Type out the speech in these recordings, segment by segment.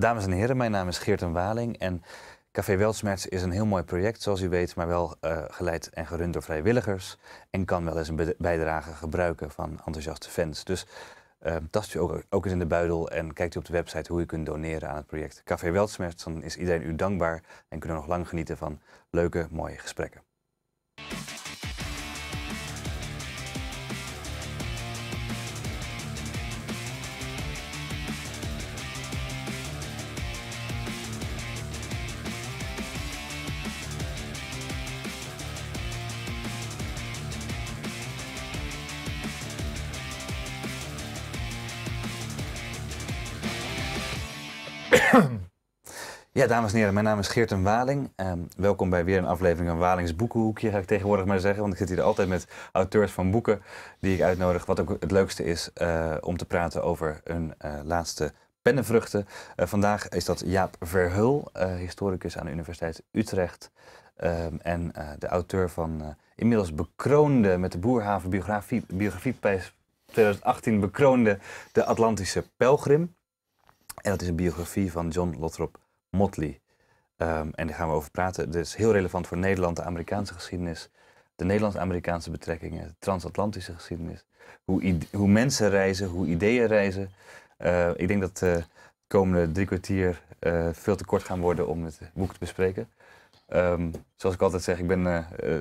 Dames en heren, mijn naam is Geert Geerten Waling en Café Weltsmerts is een heel mooi project, zoals u weet, maar wel eh, geleid en gerund door vrijwilligers en kan wel eens een bijdrage gebruiken van enthousiaste fans. Dus uh, tast u ook, ook, eens in de buidel en kijkt u op de website hoe u kunt doneren aan het project Café Weltsmerts. Dan is iedereen u dankbaar en kunnen nog lang genieten van leuke, mooie gesprekken. Ja, dames en heren, mijn naam is Geerten Waling. Um, welkom bij weer een aflevering van Walings Boekenhoekje, ga ik tegenwoordig maar zeggen. Want ik zit hier altijd met auteurs van boeken die ik uitnodig. Wat ook het leukste is eh, om te praten over hun eh, laatste pennenvruchten. Eh, vandaag is dat Jaap Verhul, historicus aan de Universiteit Utrecht. Ehm, en de auteur van inmiddels bekroonde, met de Boerhaven Biografie, 2018 bekroonde, De Atlantische Pelgrim. En dat is een biografie van John Lothrop Motley. Ehm, en daar gaan we over praten. Dus heel relevant voor Nederland, de Amerikaanse geschiedenis, de Nederlands-Amerikaanse betrekkingen, de transatlantische geschiedenis. Hoe, hoe mensen reizen, hoe ideeën reizen. Eh, ik denk dat eh, de komende drie kwartier eh, veel te kort gaan worden om het boek te bespreken. Ehm, zoals ik altijd zeg, ik ben uh,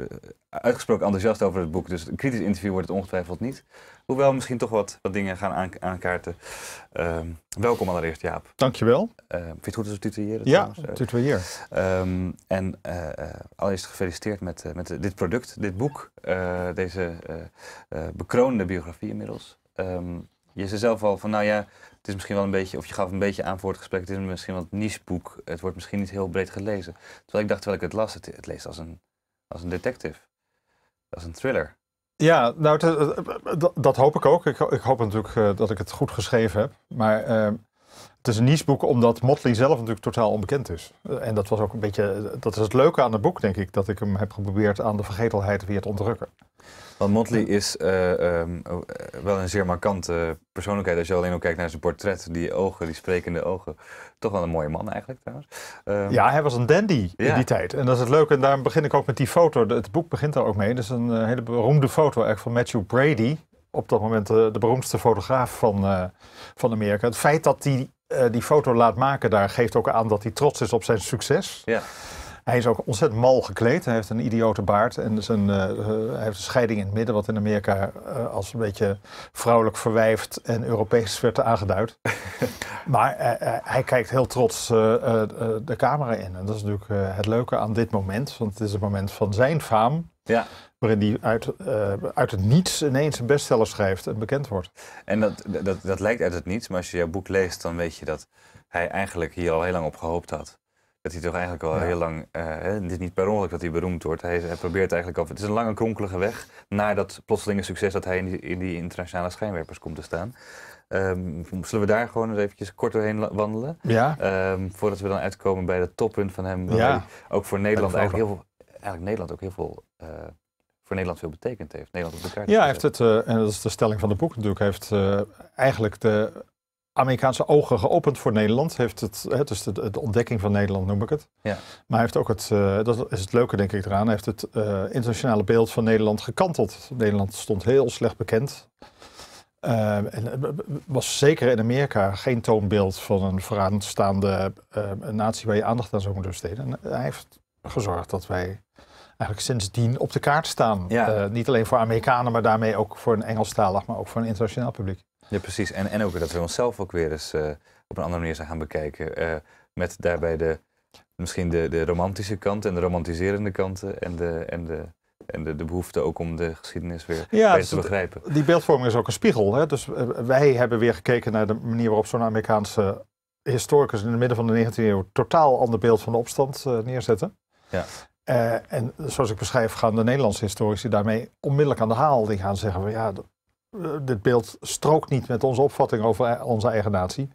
uitgesproken enthousiast over het boek. Dus een kritisch interview wordt het ongetwijfeld niet. Hoewel misschien toch wat, wat dingen gaan aan, aankaarten. Ehm, welkom allereerst, Jaap. Dankjewel. Uh, vind je het goed als we tutoyeren? Ja, eh, tutoyeer. Um, en allereerst gefeliciteerd met, met dit product, dit boek. deze bekroonde biografie inmiddels. je zei zelf al van, nou ja, het is misschien wel een beetje, of je gaf een beetje aan voor het gesprek, het is misschien wel een nicheboek. Het wordt misschien niet heel breed gelezen. Terwijl ik dacht, terwijl ik het las, het, het leest als een, als een detective. Als een thriller. Ja, nou, eh, eh, eh, dat, hoop ik ook. Ik, ik hoop natuurlijk dat ik het goed geschreven heb. Maar ehm, het is een niche-boek omdat Motley zelf natuurlijk totaal onbekend is. En dat was ook een beetje, dat is het leuke aan het boek, denk ik, dat ik hem heb geprobeerd aan de vergetelheid weer te ontrukken. Want Motley is eh, ehm, oh, eh, wel een zeer markante persoonlijkheid. Als je alleen ook kijkt naar zijn portret, die ogen, die sprekende ogen. Toch wel een mooie man eigenlijk trouwens. Ehm, ja, hij was een dandy in die tijd. En dat is het leuke. En daarom begin ik ook met die foto. Het boek begint daar ook mee. Dus is een eh, hele beroemde foto eigenlijk van Matthew Brady. Op dat moment de, beroemdste fotograaf van, van Amerika. Het feit dat hij eh, die foto laat maken daar geeft ook aan dat hij trots is op zijn succes. Ja. Hij is ook ontzettend mal gekleed. Hij heeft een idiote baard en zijn, dus eh, eh, hij heeft een scheiding in het midden, wat in Amerika als een beetje vrouwelijk verwijfd en Europees werd aangeduid. maar hij kijkt heel trots de camera in. En dat is natuurlijk het leuke aan dit moment, want het is het moment van zijn faam. Ja waarin die uit, eh, uit het niets ineens een bestseller schrijft en bekend wordt. En dat, dat, dat lijkt uit het niets, maar als je jouw boek leest, dan weet je dat hij eigenlijk hier al heel lang op gehoopt had. Dat hij toch eigenlijk al heel lang, uh, het is niet per ongeluk dat hij beroemd wordt. Hij, probeert eigenlijk al, het is een lange kronkelige weg naar dat plotselinge succes dat hij in die, in die internationale schijnwerpers komt te staan. Ehm, zullen we daar gewoon eens eventjes kort doorheen wandelen? Ja. Ehm, voordat we dan uitkomen bij het toppunt van hem. Ja. Ook voor Nederland eigenlijk heel veel, eigenlijk Nederland ook heel veel eh, voor Nederland veel betekend heeft. Nederland op de kaart. Ja, heeft het, eh, en dat is de stelling van de boek natuurlijk, heeft eh, eigenlijk de Amerikaanse ogen geopend voor Nederland. Heeft het, hè, dus de, ontdekking van Nederland noem ik het. Ja. Maar heeft ook het, eh, dat is het leuke denk ik eraan, heeft het internationale beeld van Nederland gekanteld. Nederland stond heel slecht bekend. en was zeker in Amerika geen toonbeeld van een vooraanstaande natie waar je aandacht aan zou moeten besteden. En hij heeft gezorgd dat wij eigenlijk sindsdien op de kaart staan. Eh, niet alleen voor Amerikanen, maar daarmee ook voor een Engelstalig, maar ook voor een internationaal publiek. Ja, precies. En, en ook dat we onszelf ook weer eens eh, op een andere manier zijn gaan bekijken. Eh, met daarbij de, misschien de, de romantische kant en de romantiserende kanten en de, en de en de, de, behoefte ook om de geschiedenis weer ja, beter dus te begrijpen. Die beeldvorming is ook een spiegel. Hè? Dus wij hebben weer gekeken naar de manier waarop zo'n Amerikaanse historicus in het midden van de 19e eeuw totaal ander beeld van de opstand neerzetten. Ja. Eh, en zoals ik beschrijf, gaan de Nederlandse historici daarmee onmiddellijk aan de haal. Die gaan zeggen: van, ja, eh, dit beeld strookt niet met onze opvatting over eh, onze eigen natie.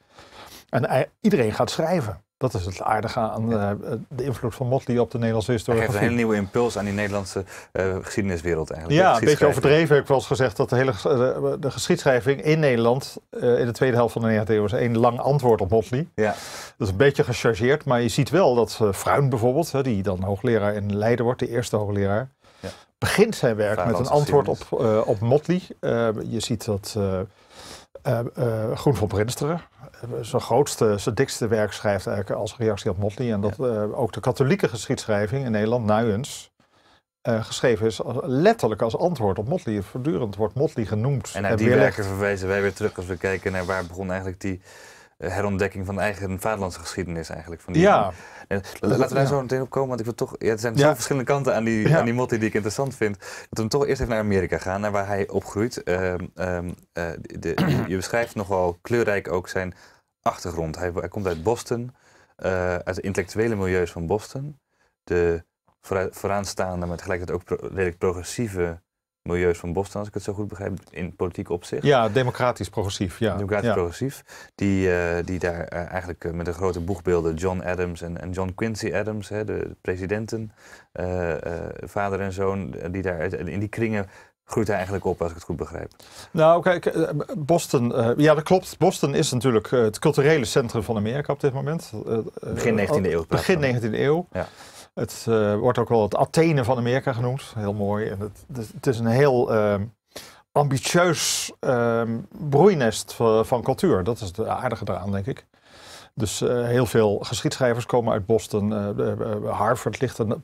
En iedereen gaat schrijven. Dat is het aardige aan eh, de, invloed van Motley op de Nederlandse historie. Het geeft een hele nieuwe impuls aan die Nederlandse eh, geschiedeniswereld eigenlijk. Ja, een beetje overdreven ik was gezegd dat de hele eh, de, geschiedschrijving in Nederland in de tweede helft van de 19e eeuw was één lang antwoord op Motley. Ja. Dat is een beetje gechargeerd, maar je ziet wel dat uh, Fruin bijvoorbeeld, die dan hoogleraar in Leiden wordt, de eerste hoogleraar, ja. begint zijn werk met een antwoord op, op Motley. je ziet dat eh, eh, Groen van Prinsteren, eh, zijn grootste, zijn dikste werk schrijft eigenlijk als reactie op Motley. En dat ook de katholieke geschiedschrijving in Nederland, Nuyens, geschreven is als, letterlijk als antwoord op Motley. Voortdurend wordt Motley genoemd. En naar die werken verwezen wij weer terug als we kijken naar waar begon eigenlijk die eh, herontdekking van de eigen vaderlandse geschiedenis eigenlijk. Van die, ja. En, laten we daar zo meteen op komen, want ik wil toch, ja, er zijn ja. zo verschillende kanten aan die, ja. aan die motti die ik interessant vind. Dat we hem toch eerst even naar Amerika gaan, naar waar hij opgroeit. Ehm, ehm, eh, de, je beschrijft nogal kleurrijk ook zijn achtergrond. Hij, hij komt uit Boston, eh, uit de intellectuele milieus van Boston. De vooraanstaande maar tegelijkertijd ook redelijk progressieve milieus van Boston, als ik het zo goed begrijp, in politiek opzicht. Ja, democratisch progressief. Ja. Democratisch progressief. Die, eh, die daar eh, eigenlijk eh, met de grote boegbeelden John Adams en, en John Quincy Adams, hè, de presidenten, vader en zoon, die daar in die kringen groeit hij eigenlijk op, als ik het goed begrijp. Nou, kijk, Boston, ja, dat klopt. Boston is natuurlijk het culturele centrum van Amerika op dit moment. begin 19e eeuw. Begin 19e eeuw. Ja. Het eh, wordt ook wel het Athene van Amerika genoemd. Heel mooi. En het, het is een heel uh, ambitieus ehm, broeinest van, cultuur. Dat is het aardige eraan, denk ik. Dus eh, heel veel geschiedschrijvers komen uit Boston. Eh, Harvard ligt er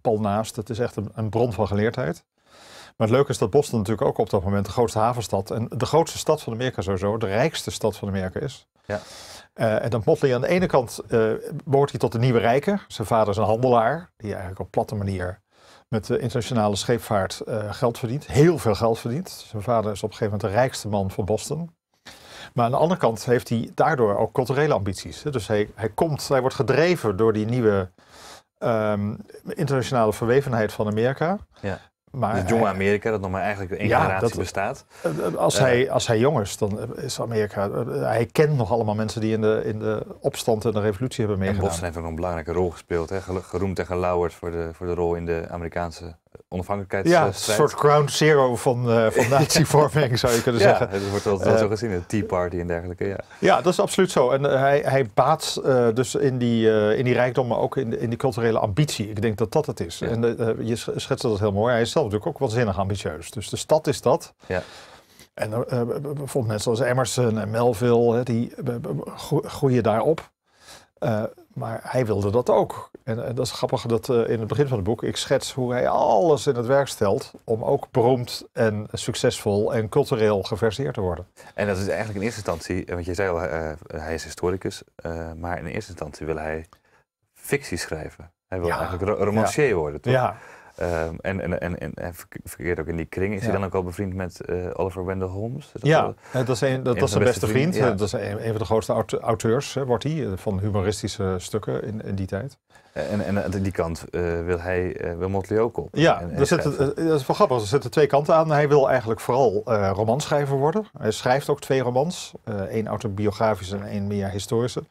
pal naast. Het is echt een bron van geleerdheid. Maar het leuke is dat Boston natuurlijk ook op dat moment de grootste havenstad en de grootste stad van Amerika sowieso, de rijkste stad van Amerika is. Ja. Uh, en dat Motley aan de ene kant uh, behoort hij tot de nieuwe rijken. Zijn vader is een handelaar, die eigenlijk op platte manier met de internationale scheepvaart eh, geld verdient. Heel veel geld verdient. Zijn vader is op een gegeven moment de rijkste man van Boston. Maar aan de andere kant heeft hij daardoor ook culturele ambities. Dus hij, hij, komt, hij wordt gedreven door die nieuwe ehm, internationale verwevenheid van Amerika. Ja. Maar dus jonge eh, Amerika, dat nog maar eigenlijk één generatie bestaat. Eh, eh, als, hij, als hij jong is, dan is Amerika... hij kent nog allemaal mensen die in de, in de opstand en de revolutie hebben meegedaan. En Boston heeft ook een belangrijke rol gespeeld. Hè? Geroemd en gelauwerd voor de, voor de rol in de Amerikaanse Onafhankelijkheid Ja, eh, een soort ground zero van, uh, van natievorming zou je kunnen zeggen. Het wordt wel eh, zo gezien, een Tea Party en dergelijke. Ja, ja dat is absoluut zo. En hij, hij baat dus in die, in die rijkdom, maar ook in, de, in die culturele ambitie. Ik denk dat dat het is. En je schetst dat heel mooi. Hij is zelf natuurlijk ook waanzinnig ambitieus. Dus de stad is dat. Ja. En uh, bijvoorbeeld mensen als Emerson en Melville, die groeien daarop. Uh, maar hij wilde dat ook. En, en dat is grappig dat eh, in het begin van het boek ik schets hoe hij alles in het werk stelt om ook beroemd en succesvol en cultureel geverseerd te worden. En dat is eigenlijk in eerste instantie, want je zei al, uh, hij is historicus, uh, maar in eerste instantie wil hij fictie schrijven. Hij wil eigenlijk romancier worden, toch? Ja. Ehm, en, en, en, en verkeerd ook in die kring. Is hij dan ook al bevriend met eh, Oliver Wendell Holmes? Dat ja, al, eh, dat, een, dat was zijn beste vriend. Dat is een, van de grootste auteurs, hè, eh, wordt hij, van humoristische stukken in die tijd. Eh, en, en aan eh, die kant eh, wil hij uh, wil Motley ook op. Ja, dat is wel grappig. Er zitten twee kanten aan. Hij wil eigenlijk vooral uh, romanschrijver worden. Hij schrijft ook twee romans. één autobiografische en één meer historische.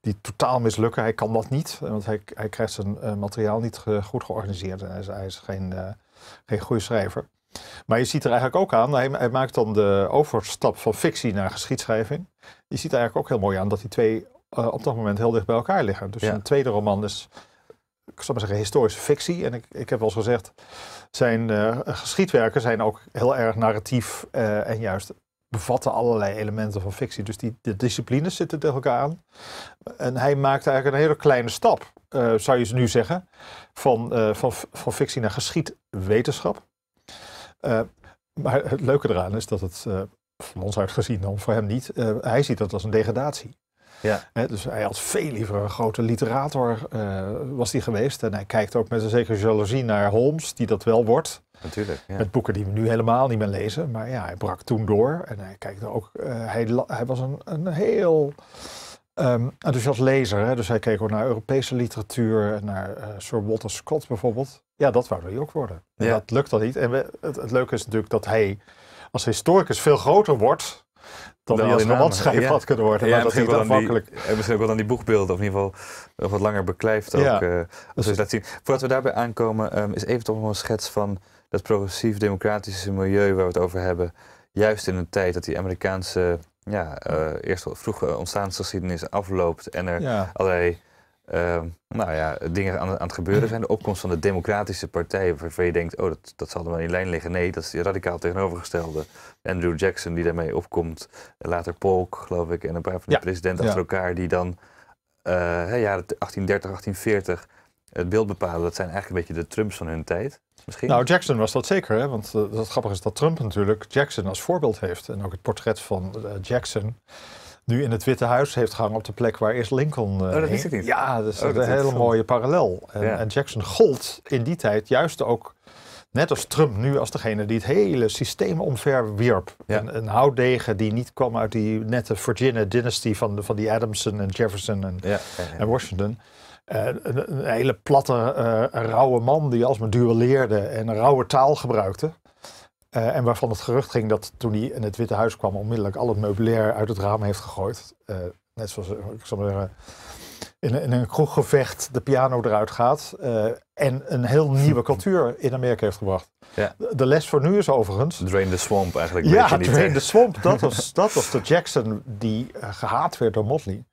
Die totaal mislukken. Hij kan dat niet, want hij, hij krijgt zijn materiaal niet goed georganiseerd. En hij is, geen, geen goede schrijver. Maar je ziet er eigenlijk ook aan, hij, maakt dan de overstap van fictie naar geschiedschrijving. Je ziet er eigenlijk ook heel mooi aan dat die twee op dat moment heel dicht bij elkaar liggen. Dus een tweede roman is ik zal maar zeggen, historische fictie. En ik, ik heb wel eens gezegd, zijn uh, geschiedwerken zijn ook heel erg narratief eh, en juist bevatten allerlei elementen van fictie. Dus die, de disciplines zitten tegen elkaar aan. En hij maakt eigenlijk een hele kleine stap, eh, zou je ze nu zeggen, van, van, van fictie naar geschiedwetenschap. maar het leuke eraan is dat het, van ons uit gezien dan, voor hem niet, hij ziet dat als een degradatie. Ja. dus hij had veel liever een grote literator eh, was hij geweest. En hij kijkt ook met een zekere jaloezie naar Holmes, die dat wel wordt. Natuurlijk. Ja. Met boeken die we nu helemaal niet meer lezen. Maar ja, hij brak toen door. En hij kijkt ook. Eh, hij, hij, was een, een heel. Um, enthousiast lezer, hè? dus hij keek ook naar Europese literatuur, naar eh, Sir Walter Scott bijvoorbeeld. Ja, dat wou hij ook worden. En dat lukt dan niet. En het, het, leuke is natuurlijk dat hij als historicus veel groter wordt dat hij als romanschrijver ja. had kunnen worden. Ja, maar dat is wel afhankelijk... Die, en misschien ook wel dan die boegbeelden, of in ieder geval wat langer beklijft ook. Uh, eh, dus zien. Voordat we daarbij aankomen, ehm, is even toch nog een schets van dat progressief-democratische milieu waar we het over hebben. Juist in een tijd dat die Amerikaanse ja, uh, eerst vroege ontstaansgeschiedenis afloopt en er allerlei Ehm, nou ja, dingen aan, aan, het gebeuren zijn. De opkomst van de democratische partijen waarvan je denkt, oh, dat, dat zal er wel in lijn liggen. Nee, dat is die radicaal tegenovergestelde. Andrew Jackson die daarmee opkomt. Later Polk, geloof ik, en een paar van de presidenten achter elkaar die dan uh, jaren 1830, 1840 het beeld bepalen. Dat zijn eigenlijk een beetje de Trumps van hun tijd. Misschien? Nou, Jackson was dat zeker. Hè? Want het eh, grappige is dat Trump natuurlijk Jackson als voorbeeld heeft. En ook het portret van eh, Jackson nu in het Witte Huis heeft gehangen op de plek waar eerst Lincoln eh, oh, dat niet. Ja, dus dat is oh, een hele mooie parallel. En, en, Jackson gold in die tijd juist ook, net als Trump nu, als degene die het hele systeem omverwierp. Een, een houtdegen die niet kwam uit die nette Virginia dynasty van, van die Adamson en Jefferson en, en Washington. Eh, een, hele platte, uh, rauwe man die alsmaar duelleerde en een rauwe taal gebruikte. Eh, en waarvan het gerucht ging dat toen hij in het Witte Huis kwam, onmiddellijk al het meubilair uit het raam heeft gegooid. Eh, net zoals ik zou maar zeggen, in, een kroeggevecht de piano eruit gaat. Eh, en een heel nieuwe cultuur in Amerika heeft gebracht. Ja. De les voor nu is overigens. Drain the Swamp eigenlijk. Ja, Drain the Swamp. Dat was, dat was de Jackson die gehaat werd door Motley.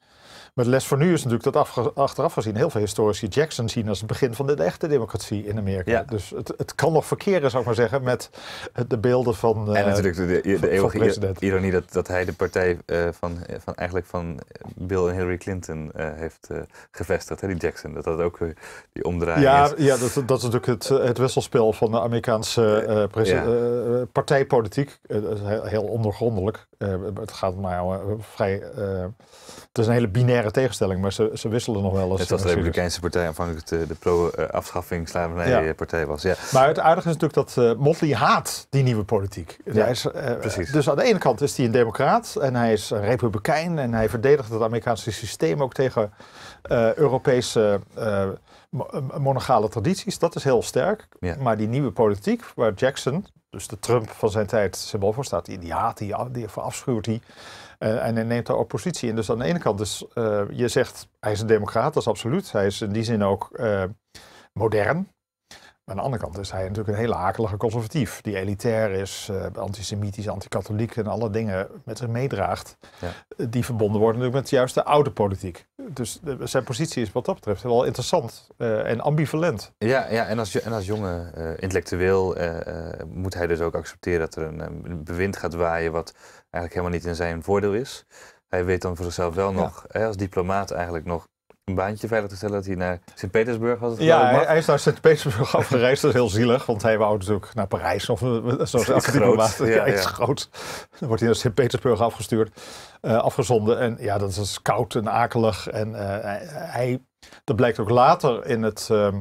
Maar de les voor nu is natuurlijk dat achteraf gezien heel veel historici Jackson zien als het begin van de echte democratie in Amerika. Dus het, het, kan nog verkeren, zou ik maar zeggen, met eh, de beelden van. Uh, en eh, natuurlijk de, de, eeuwige ironie dat, dat hij de partij eh, van, van, eigenlijk van Bill en Hillary Clinton heeft gevestigd, hè, die Jackson. Dat dat ook die omdraaiing ja, is. Ja, dat, dat is natuurlijk het, het wisselspel van de Amerikaanse ja. partijpolitiek. Heel, heel, ondergrondelijk. het gaat maar vrij. het is een hele binaire tegenstelling, maar ze, ze wisselen nog wel eens. Het was de Republikeinse Partij aanvankelijk de, de pro-afschaffing slavernijpartij partij was. Ja. Maar het aardige is natuurlijk dat eh, Motley haat die nieuwe politiek. Ja, is, eh, precies. Dus aan de ene kant is hij een democraat en hij is een republikein en hij verdedigt het Amerikaanse systeem ook tegen eh, Europese monogale tradities. Dat is heel sterk. Maar die nieuwe politiek, waar Jackson, dus de Trump van zijn tijd, symbool voor staat, die, die haat, die, die verafschuwt die. Eh, en hij neemt daar oppositie in. Dus aan de ene kant, dus, je zegt hij is een democraat, dat is absoluut. Hij is in die zin ook eh, modern. Maar aan de andere kant is hij natuurlijk een hele akelige conservatief. Die elitair is, antisemitisch, anti-katholiek en alle dingen met zich meedraagt. Ja. Die verbonden worden natuurlijk met juist de oude politiek. Dus zijn positie is wat dat betreft wel interessant en ambivalent. Ja, ja en, als, en als jonge intellectueel moet hij dus ook accepteren dat er een, een bewind gaat waaien wat eigenlijk helemaal niet in zijn voordeel is. Hij weet dan voor zichzelf wel nog, hè, als diplomaat eigenlijk nog een baantje veilig te stellen dat hij naar Sint-Petersburg was. ja, hij, is naar Sint-Petersburg afgereisd. Dat is heel zielig, want hij wou natuurlijk naar Parijs. Of zo eh, Iets diplomaat. Ja, ja, is groot. Dan wordt hij naar Sint-Petersburg afgestuurd, eh, afgezonden. En ja, dat is koud en akelig. En eh, hij, dat blijkt ook later in het... Ehm,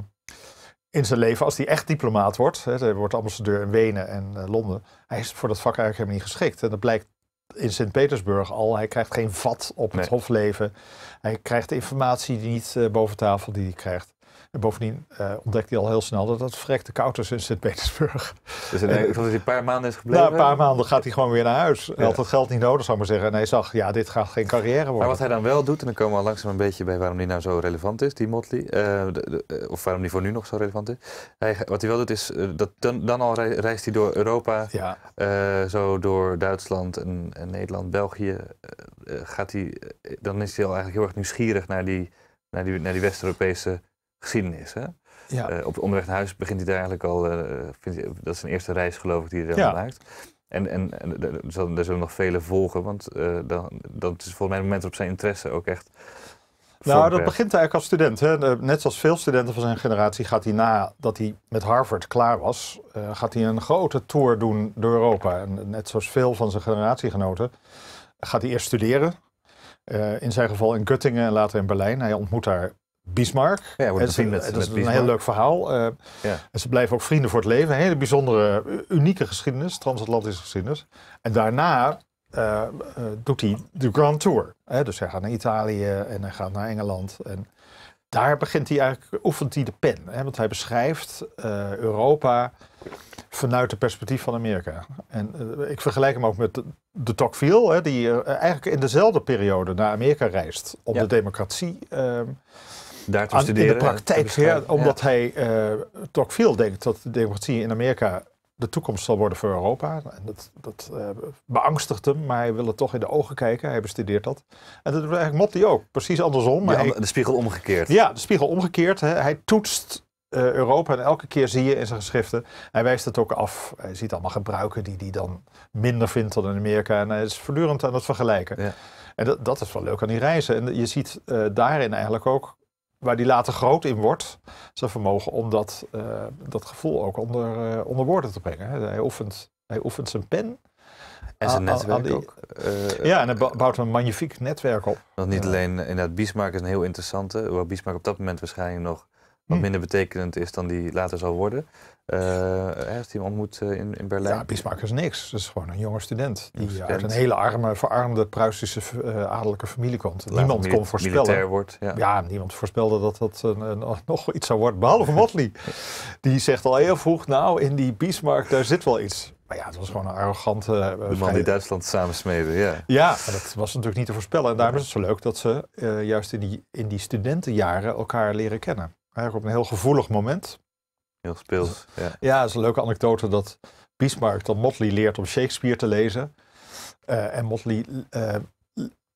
in zijn leven, als hij echt diplomaat wordt, hè, hij wordt ambassadeur in Wenen en Londen, hij is voor dat vak eigenlijk helemaal niet geschikt. En dat blijkt in Sint-Petersburg al. Hij krijgt geen vat op het hofleven. Hij krijgt de informatie niet eh, boven tafel die hij krijgt. En bovendien eh, ontdekt ontdekte hij al heel snel dat dat verrekte koud is in Sint-Petersburg. Dus ik dat hij een paar maanden is gebleven? Na een paar maanden gaat hij gewoon weer naar huis. Hij had het geld niet nodig, zou ik maar zeggen. En hij zag, ja, dit gaat geen carrière worden. Maar wat hij dan wel doet, en dan komen we al langzaam een beetje bij waarom die nou zo relevant is, die Motley. Eh, eh, of waarom die voor nu nog zo relevant is. Hij, wat hij wel doet is, dat dan, dan, al reist hij door Europa, ja. zo door Duitsland en, en Nederland, België. gaat hij, dan is hij al eigenlijk heel erg nieuwsgierig naar die, naar die, naar die West-Europese geschiedenis. Hè? Ja. Eh, op onderweg naar huis begint hij daar eigenlijk al. Eh, dat is een eerste reis, geloof ik, die hij daar ja. maakt. En, en, er, zullen, nog vele volgen, want eh, dan, dat is volgens mij moment op zijn interesse ook echt. Nou, dat begint eigenlijk als student. Hè. Net zoals veel studenten van zijn generatie gaat hij na dat hij met Harvard klaar was, gaat hij een grote tour doen door Europa. En net zoals veel van zijn generatiegenoten gaat hij eerst studeren. in zijn geval in Göttingen en later in Berlijn. Hij ontmoet daar Bismarck. Ja, het, met, dat is een heel leuk verhaal. Eh, ja. En ze blijven ook vrienden voor het leven. hele bijzondere, unieke geschiedenis, transatlantische geschiedenis. En daarna eh, eh, doet hij de Grand Tour. Dus hij gaat naar Italië en hij gaat naar Engeland. En daar begint hij eigenlijk, oefent hij de pen. Hè? Want hij beschrijft Europa vanuit het perspectief van Amerika. En ik vergelijk hem ook met de, de Tocqueville, hè, die eigenlijk in dezelfde periode naar Amerika reist om de democratie ehm, daar te aan, studeren. In de praktijk, ja, omdat hij eh, toch veel denkt dat de democratie in Amerika de toekomst zal worden voor Europa. En dat, dat eh, beangstigt hem, maar hij wil het toch in de ogen kijken. Hij bestudeert dat. En dat doet eigenlijk Motti ook. Precies andersom. Maar de, spiegel omgekeerd. Ja, de spiegel omgekeerd. Hè. Hij toetst eh, Europa en elke keer zie je in zijn geschriften, hij wijst het ook af. Hij ziet allemaal gebruiken die hij dan minder vindt dan in Amerika. En hij is voortdurend aan het vergelijken. Ja. En dat, dat is wel leuk aan die reizen. En je ziet daarin eigenlijk ook waar die later groot in wordt, zijn vermogen om dat, eh, dat gevoel ook onder, eh, onder woorden te brengen. Hij oefent, hij oefent zijn pen. En zijn netwerk die, ook. Eh, ja, en hij bouwt een magnifiek netwerk op. Want niet alleen inderdaad nou, Bismarck is een heel interessante, waar Bismarck op dat moment waarschijnlijk nog wat hm. minder betekenend is dan die later zal worden. Hij heeft hij hem ontmoet eh, in, in Berlijn? Ja, Bismarck is niks. Het is gewoon een jonge student. Die eh, uit een hele arme, verarmde Pruisische uh, adellijke familie komt. niemand kon voorspellen. Wordt, ja. niemand voorspelde dat dat een, nog iets zou worden. Behalve Motley. die zegt al heel vroeg: Nou, in die Bismarck, daar zit wel iets. Maar ja, het was gewoon een arrogante... Uh, de man die Duitsland samensmeden, ja. Ja, dat was natuurlijk niet te voorspellen. En daarom is het zo leuk dat ze juist in die, in die studentenjaren elkaar leren kennen. Eigenlijk op een heel gevoelig moment. Heel speels. Dus, ja, ja is een leuke anekdote dat Bismarck dan Motley leert om Shakespeare te lezen. Eh, en Motley eh,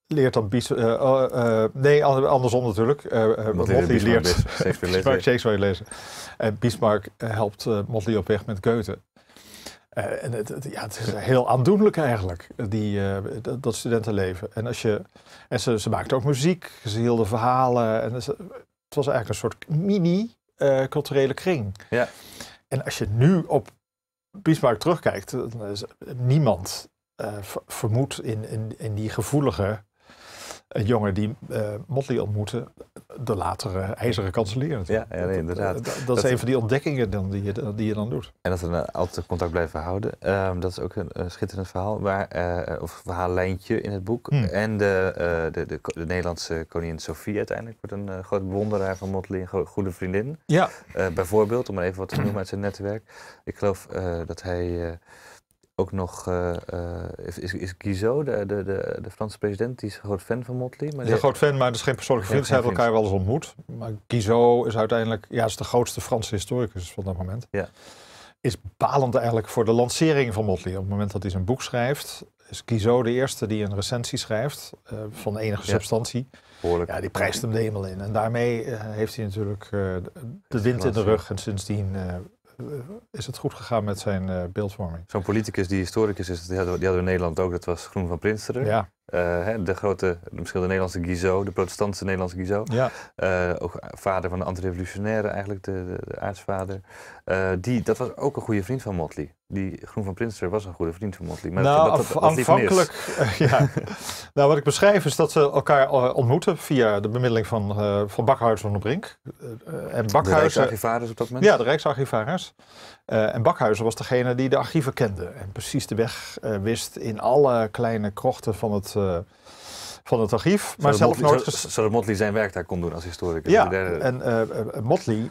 leert dan Bismarck... Eh, oh, nee, andersom natuurlijk. Motley, Motley leert Shakespeare lezen. Shakespeare lezen. En Bismarck helpt Motley op weg met Goethe. en het, ja, het is heel aandoenlijk eigenlijk, die, dat, studentenleven. En, als je, en ze, ze maakten ook muziek, ze hielden verhalen. En ze, was eigenlijk een soort mini-culturele eh, kring. Ja. En als je nu op Bismarck terugkijkt, dan niemand uh, vermoed in, in die gevoelige een jongen die uh, Motley ontmoette, de latere ijzeren kanselier natuurlijk. Ja, inderdaad. Dat, is een van die ontdekkingen dan die, je, die je dan doet. En dat we altijd contact blijven houden. Ehm, dat is ook een, schitterend verhaal, maar, uh, of verhaallijntje in het boek. Hmm. En de, eh, de, de, Nederlandse koningin Sofie uiteindelijk wordt een groot bewonderaar van Motley, een goede vriendin. Ja. bijvoorbeeld, om even wat te noemen uit zijn netwerk. Ik geloof dat hij ook nog, eh, eh, is, is Guizot, de, de, de, de, Franse president, die is een groot fan van Motley. Maar een groot fan, maar dat is geen persoonlijke vriend. Ze hebben elkaar wel eens ontmoet. Maar Guizot is uiteindelijk ja, is de grootste Franse historicus van dat moment. Ja. Is balend eigenlijk voor de lancering van Motley. Op het moment dat hij zijn boek schrijft, is Guizot de eerste die een recensie schrijft eh, van enige substantie. Ja, ja, die prijst hem de in. En daarmee heeft hij natuurlijk de wind in de rug. En sindsdien eh, is het goed gegaan met zijn eh, beeldvorming. Zo'n politicus die historicus is, die hadden, die hadden, we in Nederland ook, dat was Groen van Prinsteren. Ja. Eh, de grote, misschien de Nederlandse Guizot, de protestantse Nederlandse Guizot. Ja. ook vader van de antirevolutionaire eigenlijk, de, de, aartsvader. die, dat was ook een goede vriend van Motley die Groen van Prinsen was een goede vriend van Motley. Maar nou, aanvankelijk, eh, ja. nou, wat ik beschrijf is dat ze elkaar eh, ontmoeten via de bemiddeling van, uh, van Bakhuis van de Brink. en Bakhuizen, de Rijksarchivaris op dat moment? Ja, de Rijksarchivaris. en Bakhuizen was degene die de archieven kende en precies de weg wist in alle kleine krochten van het van het archief. maar zelf nooit. Zodat Motley zijn werk daar kon doen als historicus. Ja, en uh, Motley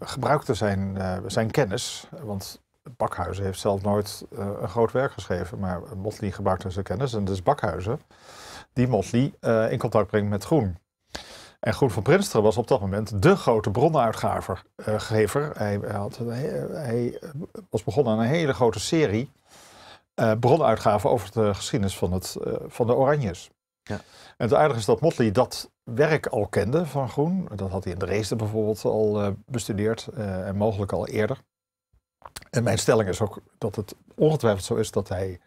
gebruikte zijn, zijn kennis. Want Bakhuizen heeft zelf nooit eh, een groot werk geschreven, maar Motley gebruikte zijn kennis. En dus Bakhuizen, die Motley eh, in contact brengt met Groen. En Groen van Prinsteren was op dat moment de grote bronnenuitgever. Eh, hij, had, hij, was begonnen aan een hele grote serie bronuitgaven over de geschiedenis van, het, van de Oranjes. Ja. En het aardige is dat Motley dat werk al kende van Groen. Dat had hij in Dresden bijvoorbeeld al bestudeerd en mogelijk al eerder. En mijn stelling is ook dat het ongetwijfeld zo is dat hij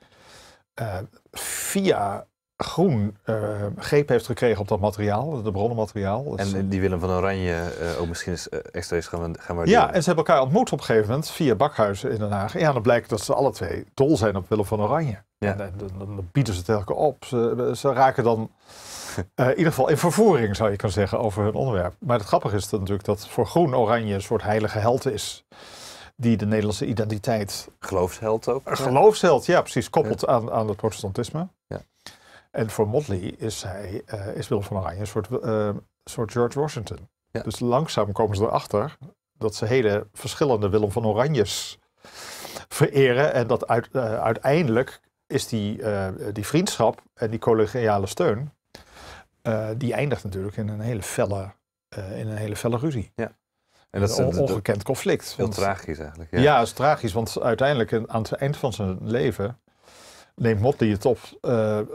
eh, via groen uh, greep heeft gekregen op dat materiaal, de bronnenmateriaal. Dus- en die Willem van Oranje eh, ook misschien extra is gaan, gaan waarderen. Ja, en ze hebben elkaar ontmoet op een gegeven moment via Bakhuizen in Den Haag. Ja, dan blijkt dat ze alle twee dol zijn op Willem van Oranje. Ja. dan, bieden ze het elke op. Ze, raken dan in ieder geval in vervoering, zou je kunnen zeggen, over hun onderwerp. Maar het grappige is natuurlijk dat voor groen Oranje een soort heilige held is die de Nederlandse identiteit... Geloofsheld ook. Gelooft Geloofsheld, ja precies, koppelt Aan, aan het protestantisme. Ja. En voor Motley is, hij, eh, is Willem van Oranje een soort, eh, soort George Washington. Dus langzaam komen ze erachter dat ze hele verschillende Willem van Oranjes vereren. En dat uit, eh, uiteindelijk is die, die vriendschap en die collegiale steun, die eindigt natuurlijk in een hele felle, in een hele felle ruzie. Ja. En dat is een ongekend conflict. Heel tragisch eigenlijk. Ja, ja het is tragisch, want uiteindelijk eh, aan het eind van zijn leven neemt Motley het op eh, eh,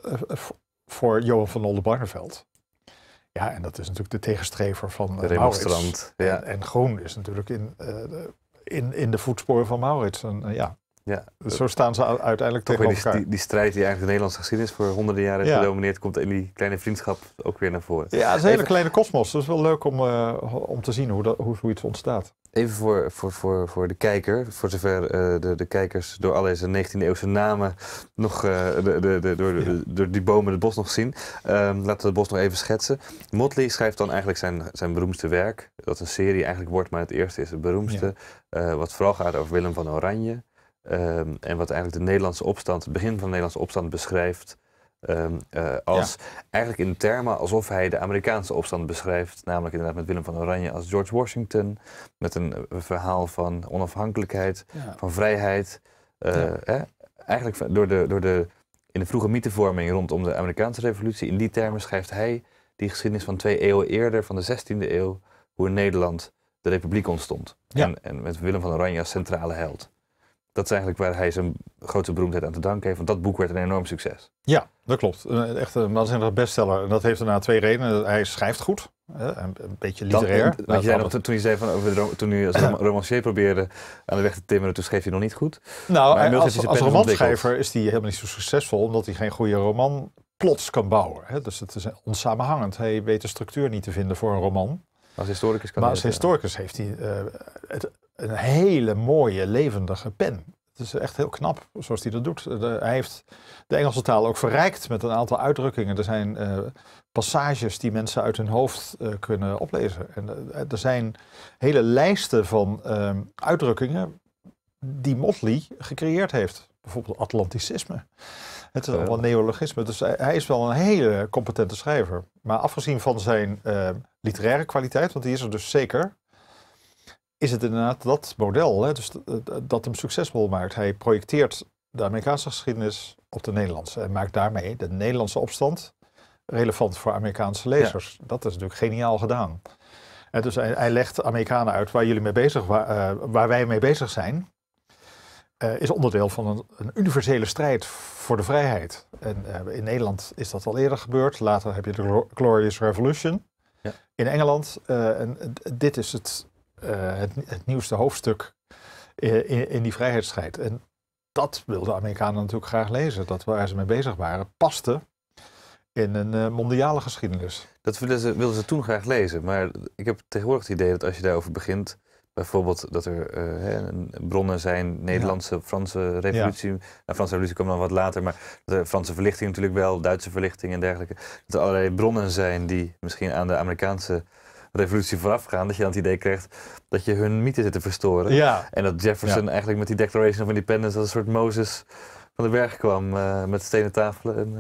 voor Johan van Oldenbarneveld. Ja, en dat is natuurlijk de tegenstrever van de Maurits. Ja. En, Groen is natuurlijk in, in, in de voetsporen van Maurits. En, ja. Ja, dus eh, zo staan ze uiteindelijk toch weer elkaar. Die, die, strijd die eigenlijk Nederlands gezien geschiedenis voor honderden jaren gedomineerd, komt in die kleine vriendschap ook weer naar voren. Ja, het is een hele kleine kosmos. is wel leuk om, eh, om te zien hoe, dat, hoe zoiets ontstaat. Even voor, voor, voor, voor de kijker, voor zover eh, de, de kijkers door al deze 19e-eeuwse namen nog de, de, de, door, door die bomen het bos nog zien. Ehm, laten we het bos nog even schetsen. Motley schrijft dan eigenlijk zijn, zijn beroemdste werk, dat een serie eigenlijk wordt, maar het eerste is het beroemdste. wat vooral gaat over Willem van Oranje. Ehm, en wat eigenlijk de Nederlandse opstand, het begin van de Nederlandse opstand beschrijft. Ehm, eh, als eigenlijk in termen alsof hij de Amerikaanse opstand beschrijft, namelijk inderdaad met Willem van Oranje als George Washington, met een, eh, verhaal van onafhankelijkheid, van vrijheid. Eh, eigenlijk door de, door de, in de vroege mythevorming rondom de Amerikaanse revolutie, in die termen schrijft hij die geschiedenis van twee eeuwen eerder, van de 16e eeuw, hoe in Nederland de republiek ontstond. En, en met Willem van Oranje als centrale held dat is eigenlijk waar hij zijn grote beroemdheid aan te danken heeft. Want dat boek werd een enorm succes. Ja, dat klopt. Echt een waanzinnige bestseller. En dat heeft daarna twee redenen. Hij schrijft goed. Een beetje literair. Dat, nou, jij nog, toen je zei van over toen je als romancier probeerde aan de weg te timmeren, toen schreef je nog niet goed. Nou, als, als romanschrijver is hij helemaal niet zo succesvol, omdat hij geen goede roman plots kan bouwen. Hè? Dus het is onsamenhangend. Hij weet de structuur niet te vinden voor een roman. Als historicus kan Maar als historicus heeft hij eh, het een hele mooie, levendige pen. Het is echt heel knap zoals hij dat doet. Eh, de, hij heeft de Engelse taal ook verrijkt met een aantal uitdrukkingen. Er zijn eh, passages die mensen uit hun hoofd eh, kunnen oplezen. En, er zijn hele lijsten van ehm, uitdrukkingen die Motley gecreëerd heeft. Bijvoorbeeld Atlanticisme. Het is allemaal neologisme. Dus hij, hij, is wel een hele competente schrijver. Maar afgezien van zijn ehm, literaire kwaliteit, want die is er dus zeker is het inderdaad dat model hè, dus, eh, dat hem succesvol maakt. Hij projecteert de Amerikaanse geschiedenis op de Nederlandse en maakt daarmee de Nederlandse opstand relevant voor Amerikaanse lezers. Dat is natuurlijk geniaal gedaan. En dus hij, legt Amerikanen uit waar jullie mee bezig waar, eh, waar wij mee bezig zijn. Eh, is onderdeel van een, een, universele strijd voor de vrijheid. En in Nederland is dat al eerder gebeurd. Later heb je de Glorious Revolution. In Engeland. en dit is het eh, het, het, nieuwste hoofdstuk in, in die vrijheidsstrijd. En dat wilden Amerikanen natuurlijk graag lezen. Dat waar ze mee bezig waren paste in een eh, mondiale geschiedenis. Dat wilden ze, wilden ze toen graag lezen. Maar ik heb tegenwoordig het idee dat als je daarover begint. Bijvoorbeeld dat er eh, bronnen zijn, Nederlandse, Franse revolutie. de nou, Franse revolutie kwam dan wat later, maar de Franse verlichting natuurlijk wel, Duitse verlichting en dergelijke. Dat er allerlei bronnen zijn die misschien aan de Amerikaanse revolutie voorafgaan, dat je dan het idee krijgt dat je hun mythe zit te verstoren. Ja. En dat Jefferson eigenlijk met die Declaration of Independence als een soort Mozes van de berg kwam eh, met stenen tafelen. En,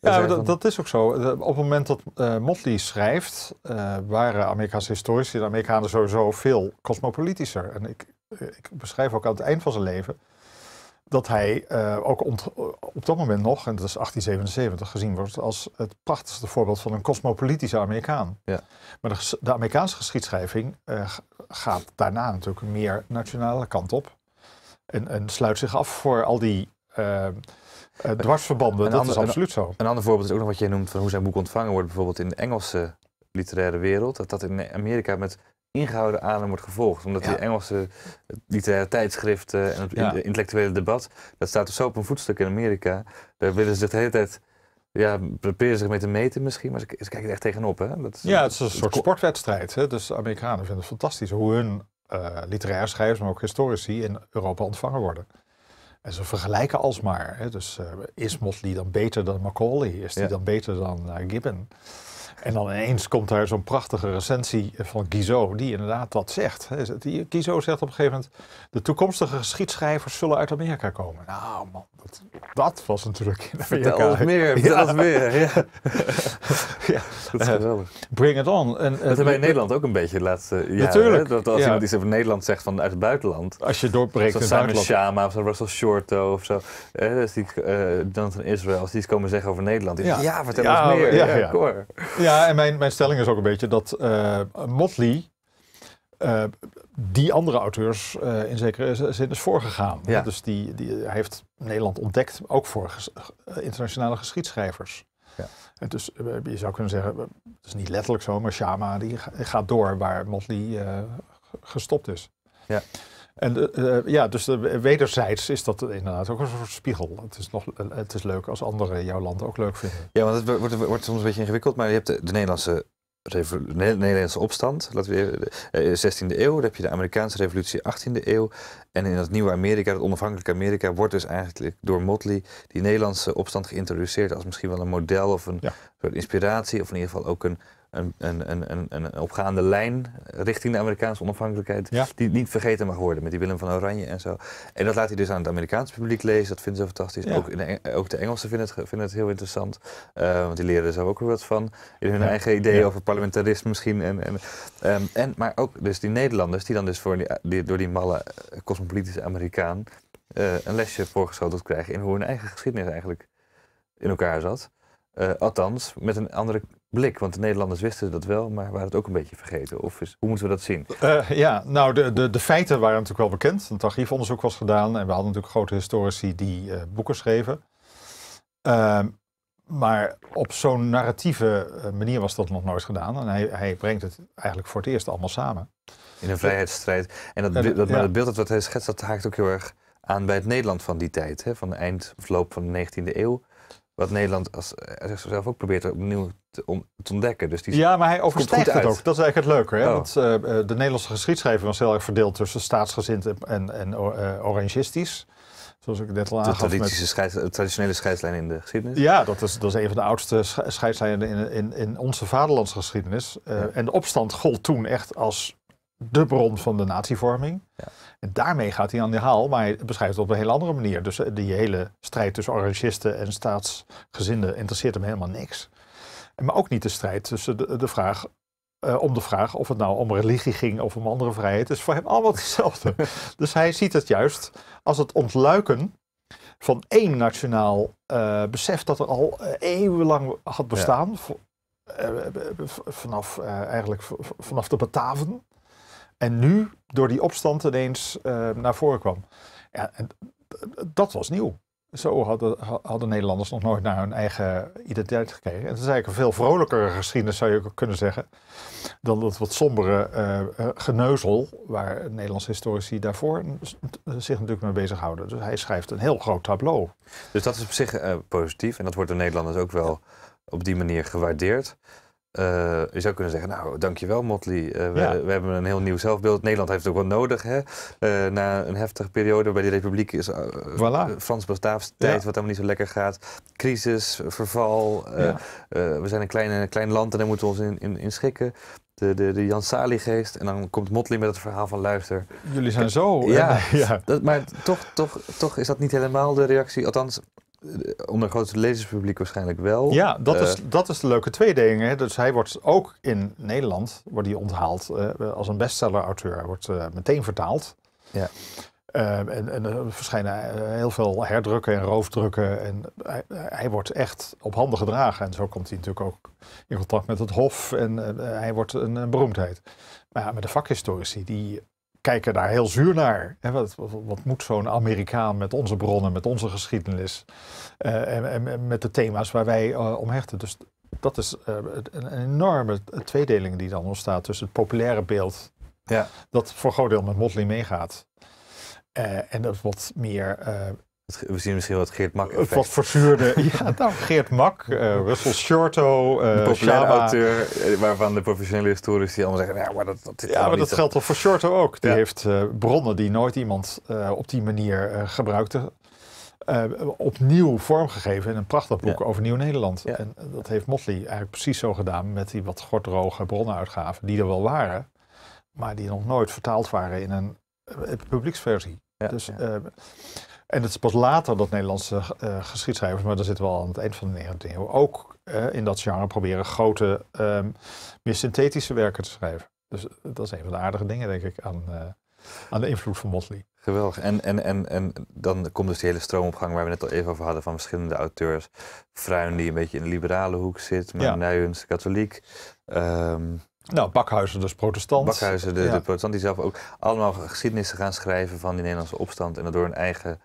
eh, ja, dat, dat, is ook zo. Op het moment dat eh, Motley schrijft, waren Amerikaanse historici de Amerikanen sowieso veel cosmopolitischer. En ik, ik beschrijf ook aan het eind van zijn leven dat hij eh, ook op dat moment nog, en dat is 1877, gezien wordt als het prachtigste voorbeeld van een cosmopolitische Amerikaan. Ja. Maar de, de Amerikaanse geschiedschrijving eh, gaat daarna natuurlijk meer nationale kant op. En, en sluit zich af voor al die uh, dwarsverbanden. dat is absoluut zo. Een ander voorbeeld is ook nog wat jij noemt van hoe zijn boek ontvangen wordt, bijvoorbeeld in de Engelse literaire wereld. Dat dat in Amerika met ingehouden adem wordt gevolgd. Omdat die Engelse literaire tijdschriften en het intellectuele debat, dat staat dus zo op een voetstuk in Amerika. Daar willen ze de hele tijd, ja, proberen zich mee te meten misschien, maar ze, kijken er echt tegenop. Hè? Dat, ja, het is een soort sportwedstrijd. Hè? Dus de Amerikanen vinden het fantastisch hoe hun uh, schrijvers, maar ook historici in Europa ontvangen worden. En ze vergelijken alsmaar. Hè? Dus eh, is Motley dan beter dan Macaulay? Is die dan beter dan eh, Gibbon? En dan ineens komt daar zo'n prachtige recensie van Guizot, die inderdaad wat zegt. Guizot zegt op een gegeven moment: de toekomstige geschiedschrijvers zullen uit Amerika komen. Nou, man. Dat, was een druk in Amerika. Vertel ons meer, vertel meer. Ja. ja. dat is geweldig. bring it on. En, dat hebben wij in Nederland ook een beetje de laatste jaren. Natuurlijk. Dat als iemand iets over Nederland zegt van uit het buitenland. Als je doorbreekt in buitenland. Shama of zo, Russell Shorto of zo. Eh, dus die, uh, als die iets komen zeggen over Nederland. ja. vertel ons meer. Ja, ja en mijn, mijn stelling is ook een beetje dat eh, Motley... Eh, die andere auteurs eh, in zekere zin is voorgegaan. Dus die, die heeft Nederland ontdekt, ook voor eh, internationale geschiedschrijvers. Ja. En dus eh, je zou kunnen zeggen, het is niet letterlijk zo, maar Shama die gaat door waar Motley gestopt is. Ja. En ja, dus wederzijds is dat inderdaad ook een soort spiegel. Het is, nog, het is leuk als anderen jouw land ook leuk vinden. Ja, want het wordt, wordt soms een beetje ingewikkeld, maar je hebt de, de Nederlandse Nederlandse opstand, laten we even, 16e eh, eeuw, dan heb je de Amerikaanse revolutie 18e eeuw. En in dat nieuwe Amerika, dat onafhankelijke Amerika, wordt dus eigenlijk door Motley die Nederlandse opstand geïntroduceerd als misschien wel een model of een soort inspiratie, of in ieder geval ook een een, een opgaande lijn richting de Amerikaanse onafhankelijkheid. Die niet vergeten mag worden met die Willem van Oranje en zo. En dat laat hij dus aan het Amerikaanse publiek lezen. Dat vinden ze fantastisch. Ook, in, eh, ook, de Engelsen vinden het, het heel interessant. Eh, want die leren er zo ook weer wat van. In hun eigen ideeën over parlementarisme misschien. En, en, ehm, en, maar ook dus die Nederlanders die dan dus voor die, eh, door die malle cosmopolitische Amerikaan een lesje voorgeschoteld krijgen in hoe hun eigen geschiedenis eigenlijk in elkaar zat. althans, met een andere blik? Want de Nederlanders wisten dat wel, maar waren het ook een beetje vergeten. Of is, hoe moeten we dat zien? Eh, ja, nou, de, de, de, feiten waren natuurlijk wel bekend. Een archiefonderzoek was gedaan en we hadden natuurlijk grote historici die eh, boeken schreven. Ehm, maar op zo'n narratieve eh, manier was dat nog nooit gedaan. En hij, hij brengt het eigenlijk voor het eerst allemaal samen. In een vrijheidsstrijd. En dat, dat, beeld dat hij schetst, dat haakt ook heel erg aan bij het Nederland van die tijd. Hè? Van de eind of loop van de 19e eeuw wat Nederland als, eh, zelf ook probeert opnieuw te, ontdekken. Dus die, ja, maar hij overstijgt het, ook. Dat is eigenlijk het leuke. Hè? Oh. Want eh, eh, de Nederlandse geschiedschrijving was heel erg verdeeld tussen staatsgezind en, en uh, orangistisch. Zoals ik net al aangaf. De met... traditionele scheidslijn in de geschiedenis? Ja, dat is, dat is een van de oudste scheidslijnen in, in, in onze vaderlandsgeschiedenis. Uh, En de opstand gold toen echt als de bron van de natievorming. Ja. En daarmee gaat hij aan de haal, maar hij beschrijft het op een heel andere manier. Dus eh, die hele strijd tussen orangisten en staatsgezinden interesseert hem helemaal niks. Maar ook niet de strijd tussen de, de vraag eh, om de vraag of het nou om religie ging of om andere vrijheid. is voor hem allemaal hetzelfde. dus hij ziet het juist als het ontluiken van één nationaal uh, besef dat er al eeuwenlang had bestaan. vanaf, eigenlijk vanaf de Bataven. En nu door die opstand ineens uh, naar voren kwam. Ja, en dat was nieuw. Zo hadden, hadden Nederlanders nog nooit naar hun eigen identiteit gekeken. En het is eigenlijk een veel vrolijkere geschiedenis, zou je kunnen zeggen, dan dat wat sombere eh, eh, geneuzel waar Nederlandse historici daarvoor zich natuurlijk mee bezighouden. Dus hij schrijft een heel groot tableau. Dus dat is op zich positief en dat wordt door Nederlanders ook wel op die manier gewaardeerd. Eh, je zou kunnen zeggen, nou, dankjewel Motley. Uh, we, we, hebben een heel nieuw zelfbeeld. Nederland heeft het ook wel nodig. Hè? Eh, na een heftige periode bij de Republiek is voilà. frans bataafs tijd, wat allemaal niet zo lekker gaat. Crisis, verval. we zijn een klein, klein land en daar moeten we ons in, in, schikken de, de, de Jan Sali-geest. En dan komt Motley met het verhaal van luister. Jullie zijn zo. Ja, ja. maar toch, toch, toch is dat niet helemaal de reactie. Althans, eh, onder het lezerspubliek waarschijnlijk wel. Ja, dat, is, eh, dat is de leuke tweedeling. dingen. Dus hij wordt ook in Nederland wordt hij onthaald eh, als een bestseller-auteur. Hij wordt meteen vertaald. Ja. Ehm, en, en er verschijnen heel veel herdrukken en roofdrukken. En hij, wordt echt op handen gedragen. En zo komt hij natuurlijk ook in contact met het Hof. En hij wordt een, beroemdheid. Maar ja, met de vakhistorici, die kijken daar heel zuur naar. wat, wat, wat, moet zo'n Amerikaan met onze bronnen, met onze geschiedenis eh, en, en, met de thema's waar wij eh, om hechten? Dus dat is eh, een, enorme tweedeling die dan ontstaat tussen het populaire beeld, ja. dat voor groot deel met Motley meegaat, en dat wat meer we zien misschien wat Geert Mak effect. Wat verzuurde, ja, nou, Geert Mak, uh, Russell Shorto, uh, auteur, eh, waarvan de professionele historici allemaal zeggen, nou ja, maar dat, dat Ja, maar dat geldt toch voor Shorto ook. Die heeft bronnen die nooit iemand op die manier gebruikte, opnieuw vormgegeven in een prachtig boek over Nieuw-Nederland. En dat heeft Motley eigenlijk precies zo gedaan met die wat gortroge bronnen-uitgaven, die er wel waren, maar die nog nooit vertaald waren in een publieksversie. dus... En het is pas later dat Nederlandse eh, geschiedschrijvers, maar daar zitten we al aan het eind van de 19e eeuw, ook eh, in dat genre proberen grote, ehm, meer synthetische werken te schrijven. Dus eh, dat is een van de aardige dingen, denk ik, aan, aan de invloed van Motley. Geweldig. En, en, en, en dan komt dus die hele stroomopgang waar we net al even over hadden van verschillende auteurs. Fruin die een beetje in de liberale hoek zit, maar Nijens katholiek. Ehm, nou, Bakhuizen dus protestant. Bakhuizen de, protestant, die zelf ook allemaal geschiedenissen gaan schrijven van die Nederlandse opstand en dat door hun eigen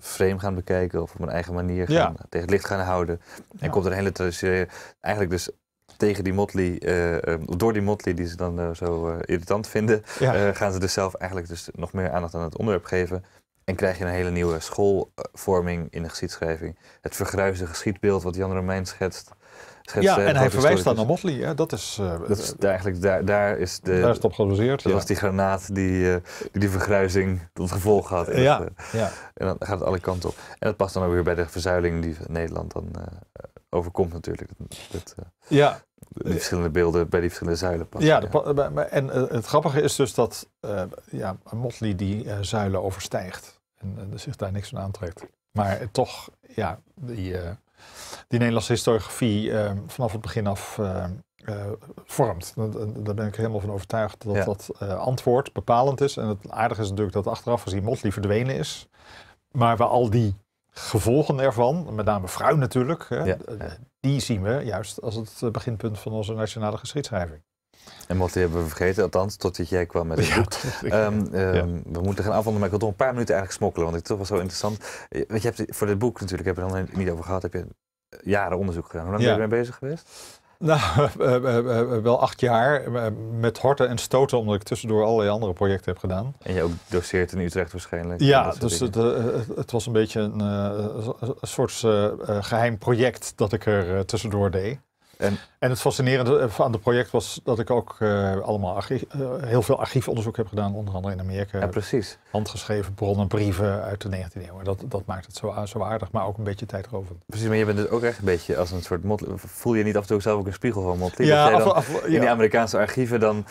frame gaan bekijken of op mijn eigen manier gaan, tegen het licht gaan houden. En komt er een hele traditie. eigenlijk dus tegen die motley, eh, eh, door die motley die ze dan eh, zo irritant vinden, gaan ze dus zelf eigenlijk dus nog meer aandacht aan het onderwerp geven. En krijg je een hele nieuwe schoolvorming in de geschiedschrijving. Het vergruisde geschiedbeeld wat Jan Romein schetst, ja, eh, en hij verwijst dan naar Motley. Hè? Dat is, eh, dat is eigenlijk, daar, daar is de... Daar is het op gebaseerd, Dat ja. was die granaat die, uh, die, die vergruizing tot gevolg had. ja, ja. En dan gaat het alle kanten op. En dat past dan ook weer bij de verzuiling die Nederland dan overkomt natuurlijk. Dat, ja. Die verschillende beelden bij die verschillende zuilen passen. Ja, en het grappige is dus dat ja, Motley die zuilen overstijgt. En zich daar niks van aantrekt. Maar toch, ja, die die Nederlandse historiografie ehm, vanaf het begin af ehm, eh, vormt. Daar ben ik helemaal van overtuigd dat dat eh, antwoord bepalend is. En het aardige is natuurlijk dat achteraf gezien Motley verdwenen is. Maar we al die gevolgen ervan, met name vrouw natuurlijk, eh, die zien we juist als het beginpunt van onze nationale geschiedschrijving. En wat hebben we vergeten, althans, totdat jij kwam met het boek. Ehm, ehm, we moeten gaan afronden, maar ik wil toch een paar minuten eigenlijk smokkelen, want het toch was zo interessant. Eh, want je hebt voor dit boek natuurlijk, heb je er niet over gehad, heb je eh, jaren onderzoek gedaan. Hoe lang ben je mee bezig geweest? Nou, eh, wel acht jaar met horten en stoten, omdat ik tussendoor allerlei andere projecten heb gedaan. En je ook doseert in Utrecht waarschijnlijk. Ja, dus het, het, was een beetje een, een soort geheim project dat ik er tussendoor deed. En, en het fascinerende eh, van het project was dat ik ook eh, allemaal eh, heel veel archiefonderzoek heb gedaan, onder andere in Amerika. Ja, precies. Handgeschreven bronnen, brieven uit de 19e eeuw. Dat, dat maakt het zo, zo aardig, maar ook een beetje tijdrovend. Precies, maar je bent dus ook echt een beetje als een soort Voel je niet af en toe zelf ook een spiegel van Motley? Ja, in die Amerikaanse archieven dan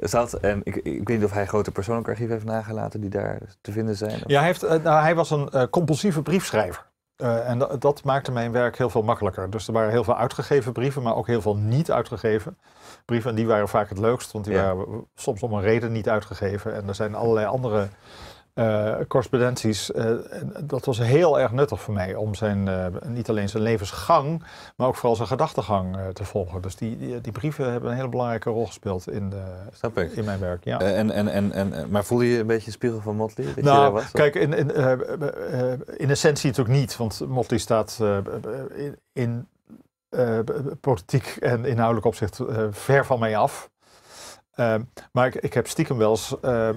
zat. En ik, ik, weet niet of hij grote persoonlijke archieven heeft nagelaten die daar te vinden zijn. Ja, hij, heeft, nou, hij was een compulsieve briefschrijver. Eh, en dat, dat, maakte mijn werk heel veel makkelijker. Dus er waren heel veel uitgegeven brieven, maar ook heel veel niet uitgegeven brieven. En die waren vaak het leukst, want die waren soms om een reden niet uitgegeven. En er zijn allerlei andere eh, correspondenties, eh, dat was heel erg nuttig voor mij om zijn, eh, niet alleen zijn levensgang, maar ook vooral zijn gedachtegang te volgen. Dus die, die, brieven hebben een hele belangrijke rol gespeeld in, de, in mijn werk. Ja. en, en, en, en, maar voel je een beetje een spiegel van Motley? Dat nou, was, kijk, in, in, in essentie natuurlijk niet, want Motley staat in, in politiek en inhoudelijk opzicht ver van mij af. Ehm, maar ik, ik, heb stiekem wel eens ehm,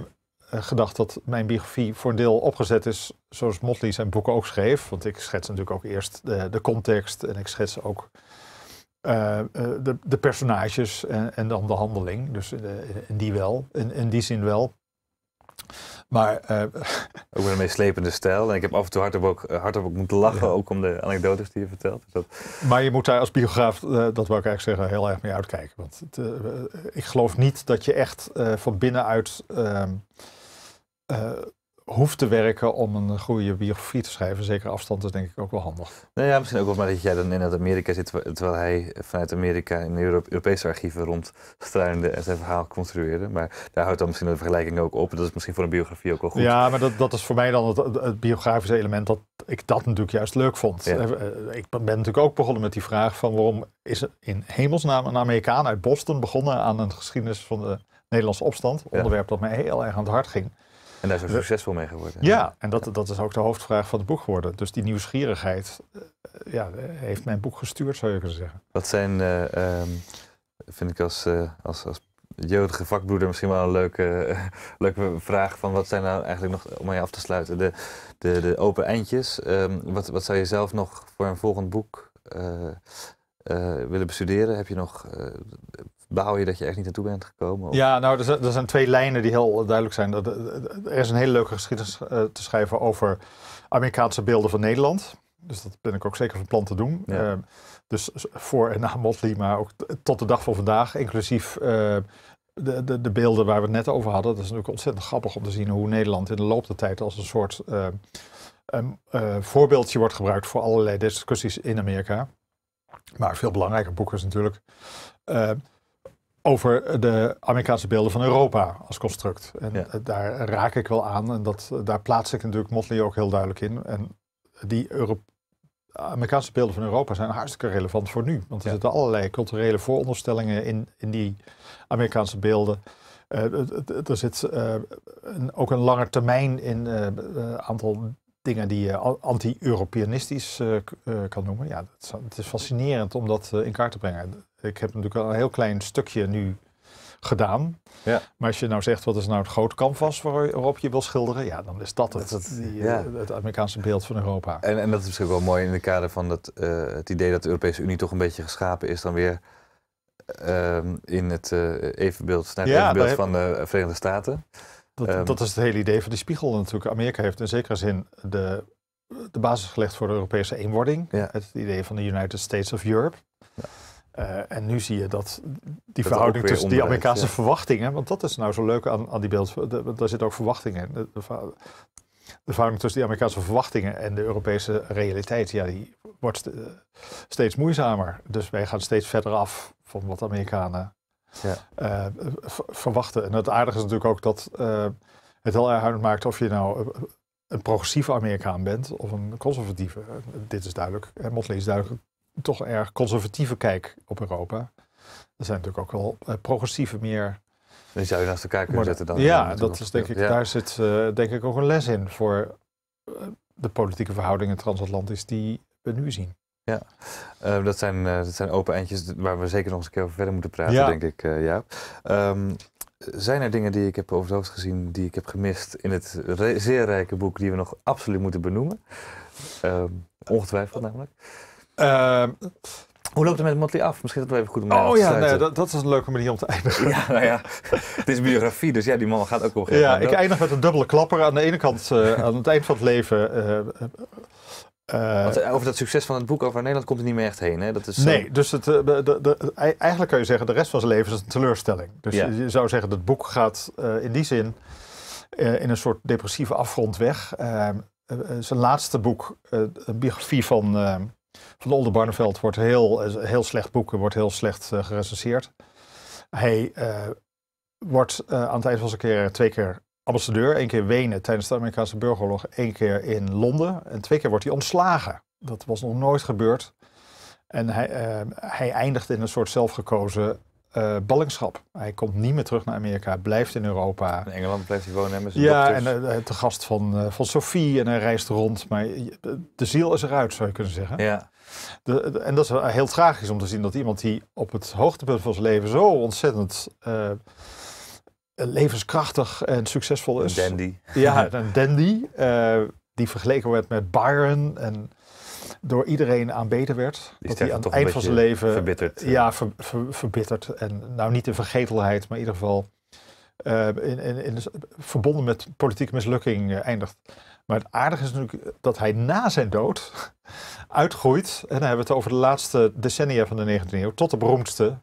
eh, gedacht dat mijn biografie voor een deel opgezet is zoals Motley zijn boeken ook schreef. Want ik schets natuurlijk ook eerst de, de context en ik schets ook eh, eh, de, de, personages en, en, dan de handeling. Dus in, die wel, in, die zin wel. Maar, ook met een meeslepende stijl. En ik heb af en toe hardop ook, hard ook moeten lachen, ook om de anekdotes die je vertelt. Dus dat... Maar je moet daar als biograaf, dat wil ik eigenlijk zeggen, heel erg mee uitkijken. Want het, ik geloof niet dat je echt van binnenuit ehm, eh, hoeft te werken om een goede biografie te schrijven. Zeker afstand is denk ik ook wel handig. Nou ja, misschien ook wel maar dat jij dan in Amerika zit, terwijl hij vanuit Amerika in de Europese archieven rondstruinde en zijn verhaal construeerde. Maar daar houdt dan misschien de vergelijking ook op. Dat is misschien voor een biografie ook wel goed. Ja, maar dat, dat is voor mij dan het, biografische element dat ik dat natuurlijk juist leuk vond. Eh, eh, ik ben natuurlijk ook begonnen met die vraag van waarom is in hemelsnaam een Amerikaan uit Boston begonnen aan een geschiedenis van de Nederlandse opstand. onderwerp dat mij heel erg aan het hart ging. En daar is ook eh, succesvol mee geworden. Ja, en dat, dat is ook de hoofdvraag van het boek geworden. Dus die nieuwsgierigheid eh, ja, heeft mijn boek gestuurd, zou je kunnen zeggen. Wat zijn, eh, ehm, vind ik als, uh, als, als vakbroeder misschien wel een leuke, leuke vraag van wat zijn nou eigenlijk nog, om mij af te sluiten, de, de, de open eindjes. Ehm, wat, wat zou je zelf nog voor een volgend boek willen bestuderen? Heb je nog bouw je dat je echt niet naartoe bent gekomen? Ja, nou, er, zijn twee lijnen die heel duidelijk zijn. Eh, eh, er is een hele leuke geschiedenis eh, te schrijven over Amerikaanse beelden van Nederland. Dus dat ben ik ook zeker van plan te doen. Ehm, dus voor en na Motley, maar ook tot de dag van vandaag, inclusief de, de, de, beelden waar we het net over hadden. Dat is natuurlijk ontzettend grappig om te zien hoe Nederland in de loop der tijd als een soort voorbeeldje wordt gebruikt voor allerlei discussies in Amerika. Maar veel belangrijker boek is natuurlijk over de Amerikaanse beelden van Europa als construct. En eh, daar raak ik wel aan en dat, eh, daar plaats ik natuurlijk Motley ook heel duidelijk in. En die Amerikaanse beelden van Europa zijn hartstikke relevant voor nu. Want er zitten allerlei culturele vooronderstellingen in, in die Amerikaanse beelden. Eh, er zit ook een lange termijn in uh, aantal dingen die je anti-Europeanistisch kan noemen. Ja, het is fascinerend om dat in kaart te brengen ik heb natuurlijk al een heel klein stukje nu gedaan. Ja. Maar als je nou zegt, wat is nou het groot canvas waarop je wil schilderen? Ja, dan is dat het, dat eh, het Amerikaanse beeld van Europa. En, en dat is misschien wel mooi in de kader van dat, eh, het idee dat de Europese Unie toch een beetje geschapen is dan weer ehm, in het uh, evenbeeld, naar het evenbeeld van de Verenigde Staten. Dat, ehm, dat is het hele idee van die spiegel natuurlijk. Amerika heeft in zekere zin de, de basis gelegd voor de Europese eenwording. Het idee van de United States of Europe. Ja. Eh, en nu zie je dat die verhouding tussen die Amerikaanse verwachtingen, want dat is nou zo leuk aan, die beeld, eh, daar zit ook verwachtingen in. De, de, verhouding tussen die Amerikaanse verwachtingen en de Europese realiteit, ja, die wordt eh, steeds moeizamer. Dus wij gaan steeds verder af van wat Amerikanen ja. verwachten. En het aardige is natuurlijk ook dat het heel erg maakt of je nou een progressieve Amerikaan bent of een conservatieve. Dit is duidelijk, Motley is duidelijk toch een erg conservatieve kijk op Europa. Er zijn natuurlijk ook wel eh, progressieve meer... Dan zou je naast elkaar kunnen zetten dan. Ja, eh, dat is, denk ik, daar zit eh, denk ik ook een les in voor de politieke verhoudingen transatlantisch die we nu zien. Ja, ehm, dat, zijn, uh, dat zijn open eindjes waar we zeker nog eens een keer over verder moeten praten, denk ik, Ja. Ehm, zijn er dingen die ik heb over het hoofd gezien, die ik heb gemist in het zeer rijke boek, die we nog absoluut moeten benoemen? Ehm, ongetwijfeld namelijk. Ehm, hoe loopt het met Motley af? Misschien dat we even goed om Oh ja, nee, dat, dat is een leuke manier om te eindigen. Ja, nou ja, het is biografie, dus ja, die man gaat ook op een Ja, ik eindig met een dubbele klapper. Aan de ene kant, eh, aan het eind van het leven... Eh, eh, over dat succes van het boek over Nederland komt hij niet meer echt heen. Hè? Dat is, nee, dus het, de, eigenlijk kan je zeggen, de rest van zijn leven is een teleurstelling. Dus je zou zeggen, dat boek gaat in die zin in een soort depressieve afgrond weg. Ehm, zijn laatste boek, een biografie van ehm, van Barneveld wordt heel, eh, heel slecht boeken, wordt heel slecht uh, gerecenseerd. Hij eh, wordt aan het eind van zijn keer twee keer ambassadeur. Eén keer Wenen tijdens de Amerikaanse burgeroorlog, één keer in Londen. En twee keer wordt hij ontslagen. Dat was nog nooit gebeurd. En hij, hij eindigt in een soort zelfgekozen eh, ballingschap. Hij komt niet meer terug naar Amerika, blijft in Europa. In Engeland blijft hij wonen hebben. Ja, en uh, gast van, uh, van Sophie en hij reist rond. Maar de ziel is eruit, zou je kunnen zeggen. Ja. De, en dat is heel tragisch om te zien dat iemand die op het hoogtepunt van zijn leven zo ontzettend levenskrachtig en succesvol is. Een dandy. Ja, een dandy. die vergeleken werd met Byron en door iedereen aanbeten werd. dat hij aan het eind van zijn leven. Verbitterd. Eh. Ja, verbitterd. En nou niet in vergetelheid, maar in ieder geval. Eh, in, in, verbonden met politieke mislukking eh, eindigt. Maar het aardige is natuurlijk dat hij na zijn dood uitgroeit. En dan hebben we het over de laatste decennia van de 19e eeuw. tot de beroemdste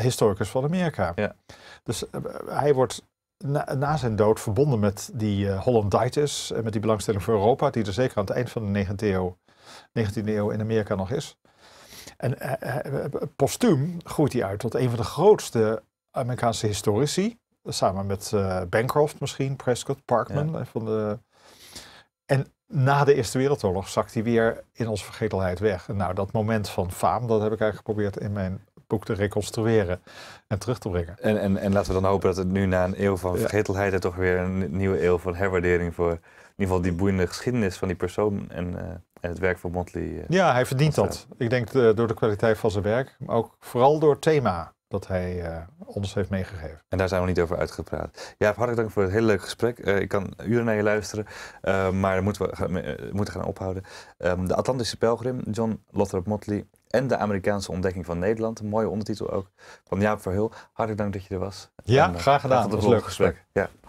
historicus van Amerika. Ja. Dus hij wordt na, zijn dood verbonden met die uh, eh, Hollanditis en met die belangstelling voor Europa, die er zeker aan het eind van de 19e eeuw, 19e eeuw in Amerika nog is. En eh, eh, postuum groeit hij uit tot een van de grootste Amerikaanse historici, samen met uh, Bancroft misschien, Prescott, Parkman. Ja. Van de... En na de Eerste Wereldoorlog zakt hij weer in onze vergetelheid weg. En nou, dat moment van faam, dat heb ik eigenlijk geprobeerd in mijn boek te reconstrueren en terug te brengen. En, en, en laten we dan hopen dat het nu na een eeuw van vergetelheid... er toch weer een nieuwe eeuw van herwaardering voor... in ieder geval die boeiende geschiedenis van die persoon... en eh, en het werk van Motley. Eh, ja, hij verdient dat. Ik denk eh, door de kwaliteit van zijn werk, maar ook vooral door het thema dat hij ons heeft meegegeven. En daar zijn we niet over uitgepraat. Ja, hartelijk dank voor het hele leuke gesprek. ik kan uren naar je luisteren, maar moeten we gaan, moeten gaan ophouden. Ehm, de Atlantische Pelgrim, John Lothrop Motley, en de Amerikaanse ontdekking van Nederland. Een mooie ondertitel ook van Jaap Verhul. Hartelijk dank dat je er was. Ja, eh, graag gedaan. Tot een leuk gesprek. Ja.